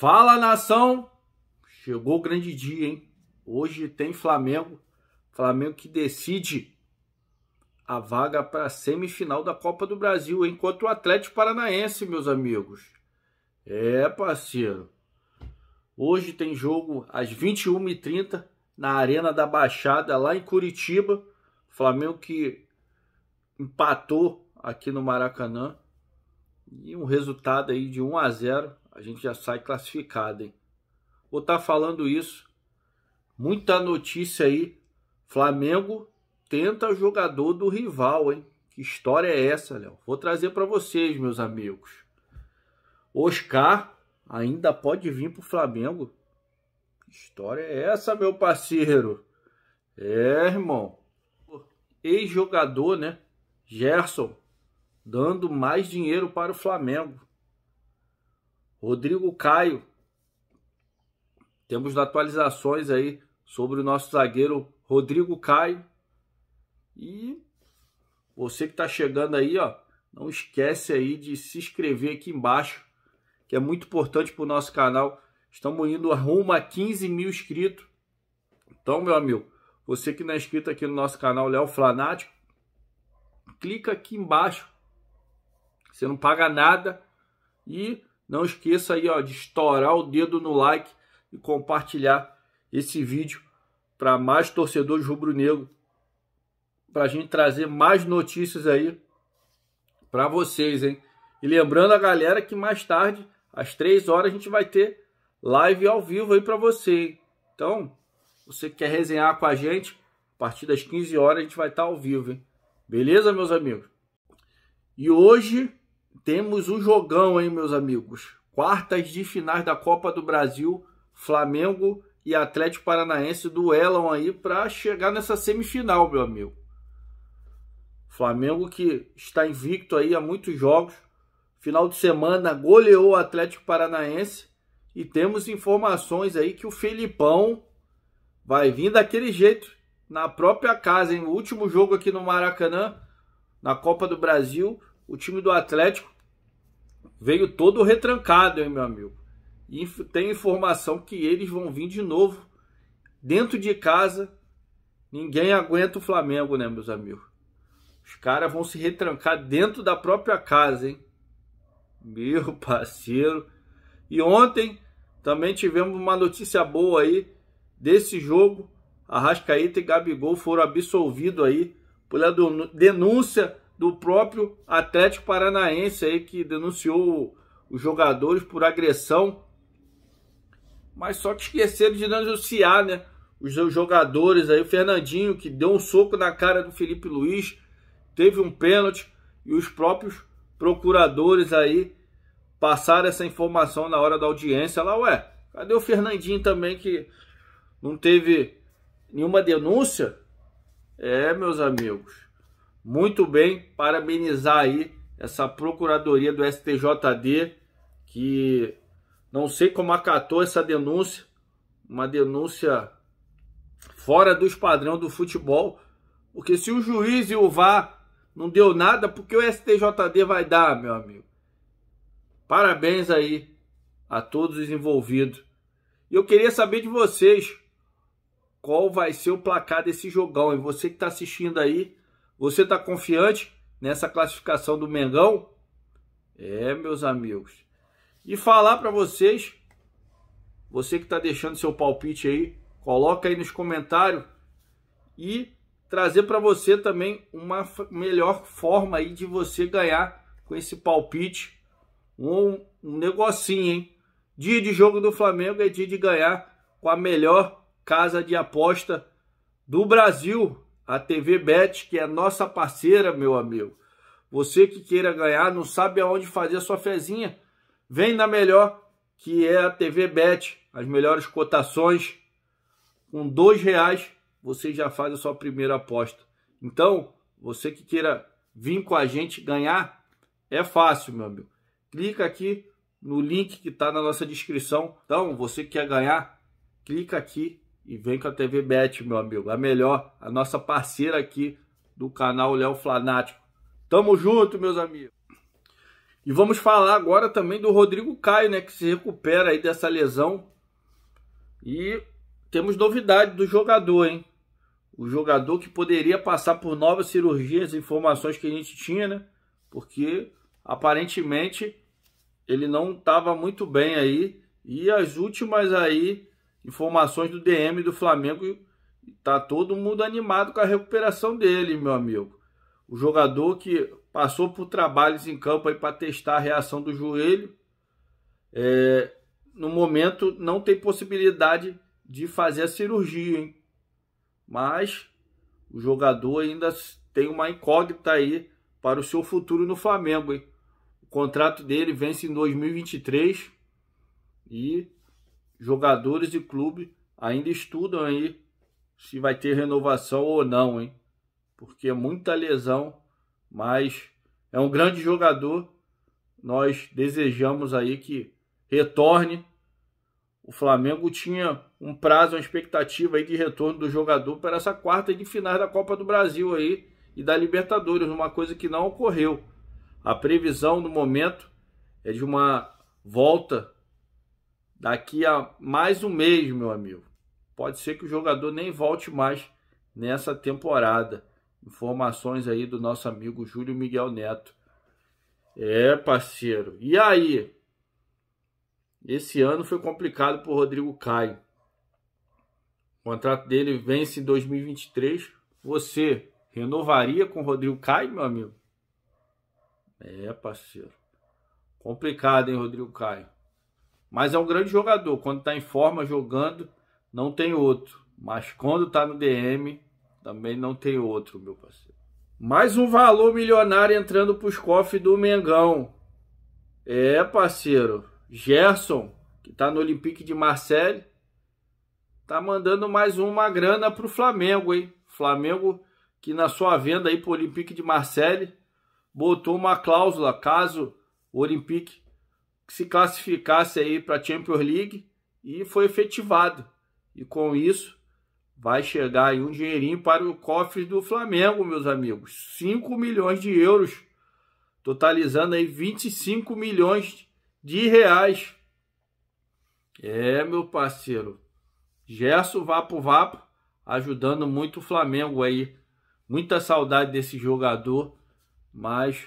Fala nação! Chegou o grande dia, hein? Hoje tem Flamengo. Flamengo que decide a vaga para a semifinal da Copa do Brasil, enquanto o Atlético Paranaense, meus amigos. É, parceiro. Hoje tem jogo às 21h30 na Arena da Baixada, lá em Curitiba. Flamengo que empatou aqui no Maracanã. E um resultado aí de 1 a 0 a gente já sai classificado, hein? Vou estar tá falando isso. Muita notícia aí. Flamengo tenta jogador do rival, hein? Que história é essa, Léo? Vou trazer para vocês, meus amigos. Oscar ainda pode vir pro Flamengo. Que história é essa, meu parceiro? É, irmão. Ex-jogador, né? Gerson dando mais dinheiro para o Flamengo. Rodrigo Caio. Temos atualizações aí sobre o nosso zagueiro Rodrigo Caio. E você que está chegando aí, ó, não esquece aí de se inscrever aqui embaixo, que é muito importante para o nosso canal. Estamos indo rumo a 15 mil inscritos. Então, meu amigo, você que não é inscrito aqui no nosso canal Léo Flanático, clica aqui embaixo. Você não paga nada e não esqueça aí ó, de estourar o dedo no like e compartilhar esse vídeo para mais torcedores rubro-negro, para a gente trazer mais notícias aí para vocês, hein? E lembrando a galera que mais tarde, às três horas, a gente vai ter live ao vivo aí para você. Hein? Então, você quer resenhar com a gente, a partir das 15 horas a gente vai estar tá ao vivo, hein? Beleza, meus amigos? E hoje temos um jogão, hein, meus amigos? Quartas de finais da Copa do Brasil, Flamengo e Atlético Paranaense duelam aí para chegar nessa semifinal, meu amigo. Flamengo que está invicto aí há muitos jogos. Final de semana goleou o Atlético Paranaense e temos informações aí que o Felipão vai vir daquele jeito na própria casa, em último jogo aqui no Maracanã, na Copa do Brasil, o time do Atlético veio todo retrancado, hein, meu amigo. E tem informação que eles vão vir de novo dentro de casa. Ninguém aguenta o Flamengo, né, meus amigos? Os caras vão se retrancar dentro da própria casa, hein? Meu parceiro. E ontem também tivemos uma notícia boa aí desse jogo. Arrascaeta e Gabigol foram absolvidos aí pela denúncia do próprio Atlético Paranaense aí que denunciou os jogadores por agressão. Mas só que esqueceram de denunciar, né? Os jogadores aí, o Fernandinho que deu um soco na cara do Felipe Luiz, teve um pênalti e os próprios procuradores aí passaram essa informação na hora da audiência lá, ué. Cadê o Fernandinho também que não teve nenhuma denúncia? É, meus amigos muito bem, parabenizar aí essa procuradoria do STJD que não sei como acatou essa denúncia, uma denúncia fora dos padrões do futebol, porque se o juiz e o VAR não deu nada, porque o STJD vai dar, meu amigo. Parabéns aí a todos os envolvidos. E eu queria saber de vocês qual vai ser o placar desse jogão. E você que está assistindo aí, você está confiante nessa classificação do Mengão? É, meus amigos. E falar para vocês, você que está deixando seu palpite aí, coloca aí nos comentários e trazer para você também uma melhor forma aí de você ganhar com esse palpite um, um negocinho, hein? Dia de jogo do Flamengo é dia de ganhar com a melhor casa de aposta do Brasil a TV Bet, que é nossa parceira, meu amigo. Você que queira ganhar, não sabe aonde fazer a sua fezinha, vem na melhor, que é a TV Bet, as melhores cotações. Com dois reais, você já faz a sua primeira aposta. Então, você que queira vir com a gente ganhar, é fácil, meu amigo. Clica aqui no link que está na nossa descrição. Então, você que quer ganhar, clica aqui e vem com a TV Bet, meu amigo. A melhor, a nossa parceira aqui do canal Léo Flanático. Tamo junto, meus amigos. E vamos falar agora também do Rodrigo Caio, né? Que se recupera aí dessa lesão. E temos novidade do jogador, hein? O jogador que poderia passar por novas cirurgias, informações que a gente tinha, né? Porque aparentemente ele não estava muito bem aí. E as últimas aí informações do DM do Flamengo. Tá todo mundo animado com a recuperação dele, meu amigo. O jogador que passou por trabalhos em campo aí para testar a reação do joelho, é, no momento não tem possibilidade de fazer a cirurgia, hein? Mas o jogador ainda tem uma incógnita aí para o seu futuro no Flamengo, hein? O contrato dele vence em 2023 e jogadores e clube ainda estudam aí se vai ter renovação ou não, hein? Porque é muita lesão, mas é um grande jogador. Nós desejamos aí que retorne. O Flamengo tinha um prazo, uma expectativa aí de retorno do jogador para essa quarta de final da Copa do Brasil aí e da Libertadores, uma coisa que não ocorreu. A previsão no momento é de uma volta daqui a mais um mês, meu amigo. Pode ser que o jogador nem volte mais nessa temporada. Informações aí do nosso amigo Júlio Miguel Neto. É, parceiro. E aí? Esse ano foi complicado para o Rodrigo Caio. O contrato dele vence em 2023. Você renovaria com o Rodrigo Caio, meu amigo? É, parceiro. Complicado, hein, Rodrigo Caio? Mas é um grande jogador. Quando está em forma jogando, não tem outro. Mas quando está no DM, também não tem outro, meu parceiro. Mais um valor milionário entrando para os cofres do Mengão. É, parceiro. Gerson, que está no Olympique de Marseille, está mandando mais uma grana para o Flamengo, hein? Flamengo que na sua venda aí para o Olympique de Marseille botou uma cláusula caso o Olympique que se classificasse aí para a Champions League e foi efetivado. E com isso vai chegar aí um dinheirinho para o cofre do Flamengo, meus amigos. 5 milhões de euros, totalizando aí 25 milhões de reais. É, meu parceiro. Gerson Vapo Vapo ajudando muito o Flamengo aí. Muita saudade desse jogador, mas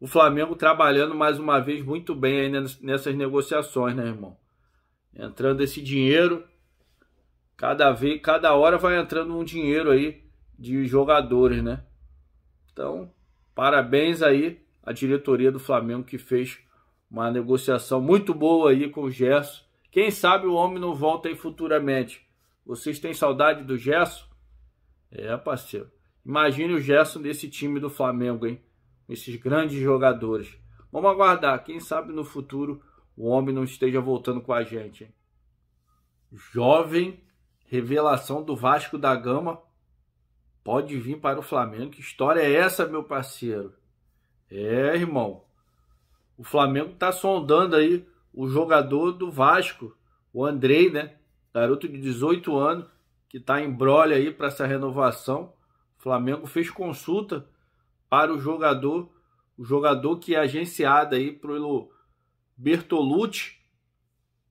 o Flamengo trabalhando mais uma vez muito bem aí nessas negociações, né, irmão? Entrando esse dinheiro, cada vez, cada hora vai entrando um dinheiro aí de jogadores, né? Então, parabéns aí à diretoria do Flamengo que fez uma negociação muito boa aí com o Gerson. Quem sabe o homem não volta aí futuramente. Vocês têm saudade do Gerson? É, parceiro. Imagine o Gerson desse time do Flamengo, hein? esses grandes jogadores. Vamos aguardar, quem sabe no futuro o homem não esteja voltando com a gente. Jovem, revelação do Vasco da Gama, pode vir para o Flamengo. Que história é essa, meu parceiro? É, irmão. O Flamengo está sondando aí o jogador do Vasco, o Andrei, né? Garoto de 18 anos, que está em brolha aí para essa renovação. O Flamengo fez consulta para o jogador, o jogador que é agenciado aí pelo Bertolucci,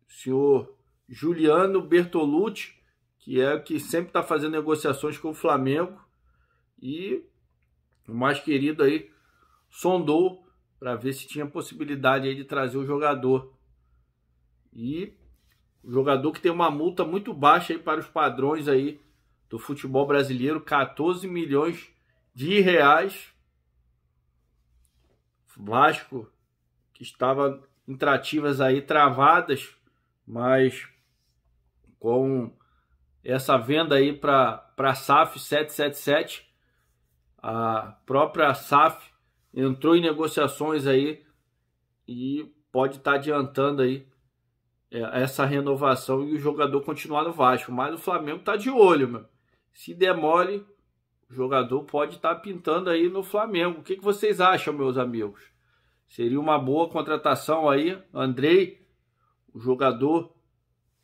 senhor Juliano Bertolucci, que é o que sempre está fazendo negociações com o Flamengo e o mais querido aí sondou para ver se tinha possibilidade aí de trazer o jogador. E o jogador que tem uma multa muito baixa aí para os padrões aí do futebol brasileiro, 14 milhões de reais Vasco, que estava trativas aí travadas, mas com essa venda aí para a SAF 777, a própria SAF entrou em negociações aí e pode estar tá adiantando aí é, essa renovação e o jogador continuar no Vasco. Mas o Flamengo está de olho, meu. Se demole jogador pode estar tá pintando aí no Flamengo. O que, que vocês acham, meus amigos? Seria uma boa contratação aí, Andrei, o jogador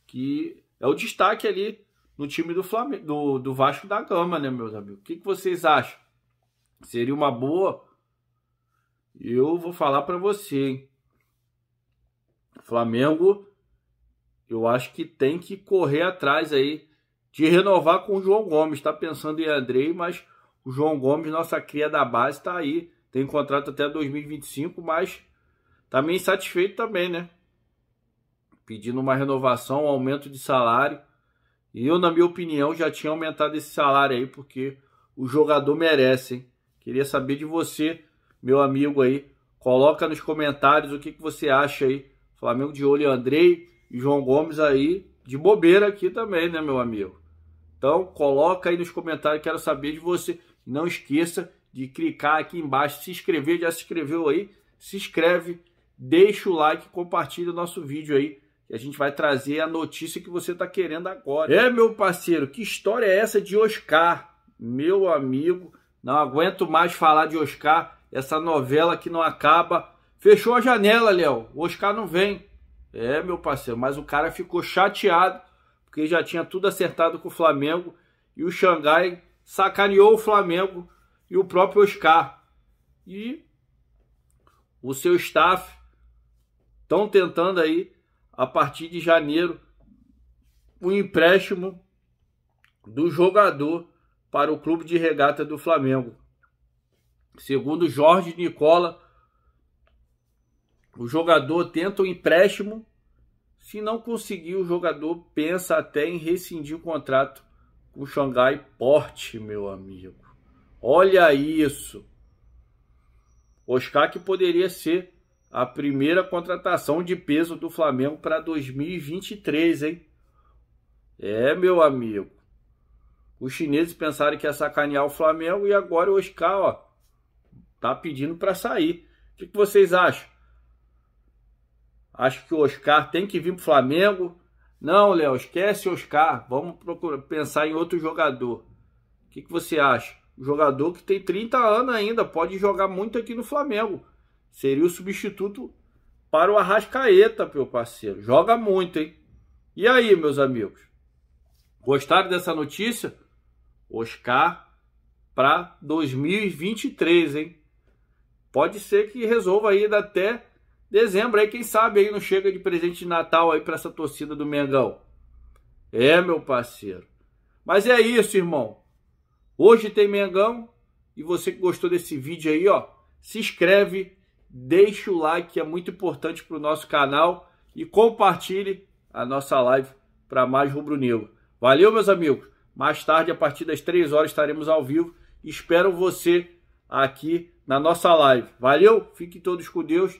que é o destaque ali no time do Flamengo, do, do Vasco da Gama, né, meus amigos? O que, que vocês acham? Seria uma boa? Eu vou falar para você, hein? O Flamengo, eu acho que tem que correr atrás aí de renovar com o João Gomes. Está pensando em Andrei, mas o João Gomes, nossa cria da base, está aí. Tem contrato até 2025, mas está meio insatisfeito também, né? Pedindo uma renovação, um aumento de salário. E eu, na minha opinião, já tinha aumentado esse salário aí, porque o jogador merece, hein? Queria saber de você, meu amigo aí. Coloca nos comentários o que, que você acha aí. Flamengo de olho Andrei e João Gomes aí de bobeira aqui também, né, meu amigo? Então, coloca aí nos comentários, quero saber de você. Não esqueça de clicar aqui embaixo, se inscrever, já se inscreveu aí? Se inscreve, deixa o like, compartilha o nosso vídeo aí. E a gente vai trazer a notícia que você está querendo agora. É, meu parceiro, que história é essa de Oscar? Meu amigo, não aguento mais falar de Oscar, essa novela que não acaba. Fechou a janela, Léo. Oscar não vem. É, meu parceiro, mas o cara ficou chateado porque já tinha tudo acertado com o Flamengo e o Xangai sacaneou o Flamengo e o próprio Oscar. E o seu staff estão tentando aí, a partir de janeiro, o um empréstimo do jogador para o clube de regata do Flamengo. Segundo Jorge Nicola, o jogador tenta o empréstimo. Se não conseguir, o jogador pensa até em rescindir o contrato com o Xangai Porte, meu amigo. Olha isso. Oscar que poderia ser a primeira contratação de peso do Flamengo para 2023, hein? É, meu amigo. Os chineses pensaram que ia sacanear o Flamengo e agora o Oscar, ó, tá pedindo para sair. O que, que vocês acham? Acho que o Oscar tem que vir para o Flamengo. Não, Léo, esquece o Oscar. Vamos procurar, pensar em outro jogador. O que, que você acha? Um jogador que tem 30 anos ainda, pode jogar muito aqui no Flamengo. Seria o substituto para o Arrascaeta, meu parceiro. Joga muito, hein? E aí, meus amigos? Gostaram dessa notícia? Oscar para 2023, hein? Pode ser que resolva aí até dezembro aí, quem sabe aí não chega de presente de Natal aí para essa torcida do Mengão. É, meu parceiro. Mas é isso, irmão. Hoje tem Mengão e você que gostou desse vídeo aí, ó, se inscreve, deixa o like é muito importante para o nosso canal e compartilhe a nossa live para mais rubro-negro. Valeu, meus amigos. Mais tarde, a partir das 3 horas, estaremos ao vivo. Espero você aqui na nossa live. Valeu, fiquem todos com Deus